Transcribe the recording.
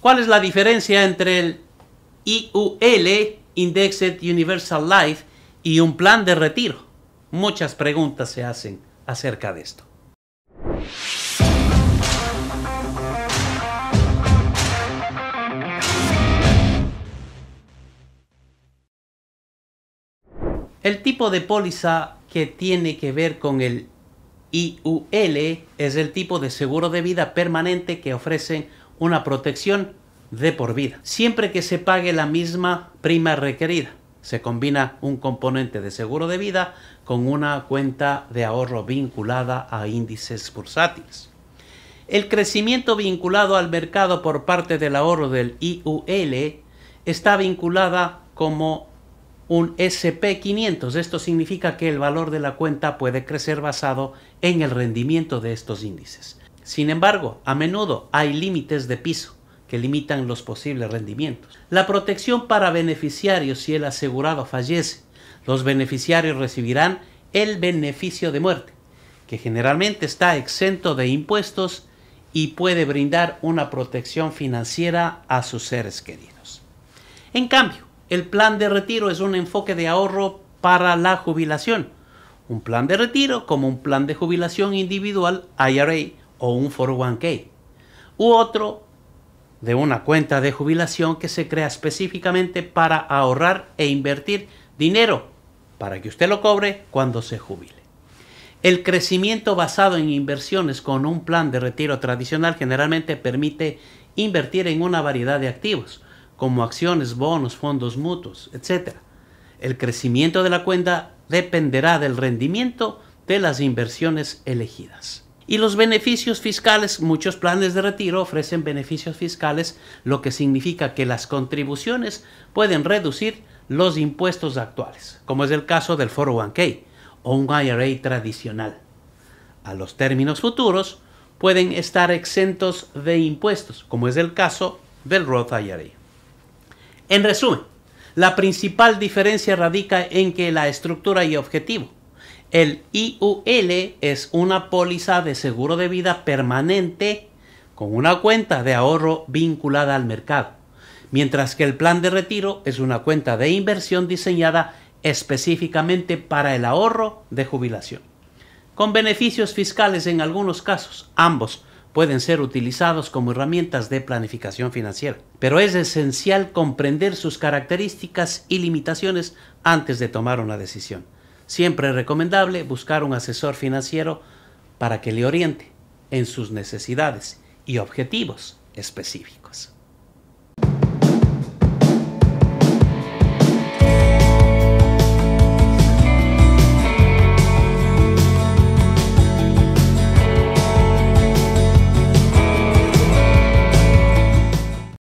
¿Cuál es la diferencia entre el IUL, Indexed Universal Life, y un plan de retiro? Muchas preguntas se hacen acerca de esto. El tipo de póliza que tiene que ver con el IUL es el tipo de seguro de vida permanente que ofrecen una protección de por vida, siempre que se pague la misma prima requerida. Se combina un componente de seguro de vida con una cuenta de ahorro vinculada a índices bursátiles. El crecimiento vinculado al mercado por parte del ahorro del IUL está vinculada como un SP500. Esto significa que el valor de la cuenta puede crecer basado en el rendimiento de estos índices. Sin embargo, a menudo hay límites de piso que limitan los posibles rendimientos. La protección para beneficiarios si el asegurado fallece. Los beneficiarios recibirán el beneficio de muerte, que generalmente está exento de impuestos y puede brindar una protección financiera a sus seres queridos. En cambio, el plan de retiro es un enfoque de ahorro para la jubilación. Un plan de retiro, como un plan de jubilación individual IRA o un 401k, u otro de una cuenta de jubilación que se crea específicamente para ahorrar e invertir dinero para que usted lo cobre cuando se jubile. El crecimiento basado en inversiones con un plan de retiro tradicional generalmente permite invertir en una variedad de activos, como acciones, bonos, fondos mutuos, etc. El crecimiento de la cuenta dependerá del rendimiento de las inversiones elegidas. Y los beneficios fiscales, muchos planes de retiro ofrecen beneficios fiscales, lo que significa que las contribuciones pueden reducir los impuestos actuales, como es el caso del 401k o un IRA tradicional. A los términos futuros pueden estar exentos de impuestos, como es el caso del Roth IRA. En resumen, la principal diferencia radica en que la estructura y objetivo el IUL es una póliza de seguro de vida permanente con una cuenta de ahorro vinculada al mercado, mientras que el plan de retiro es una cuenta de inversión diseñada específicamente para el ahorro de jubilación. Con beneficios fiscales en algunos casos, ambos pueden ser utilizados como herramientas de planificación financiera, pero es esencial comprender sus características y limitaciones antes de tomar una decisión. Siempre es recomendable buscar un asesor financiero para que le oriente en sus necesidades y objetivos específicos.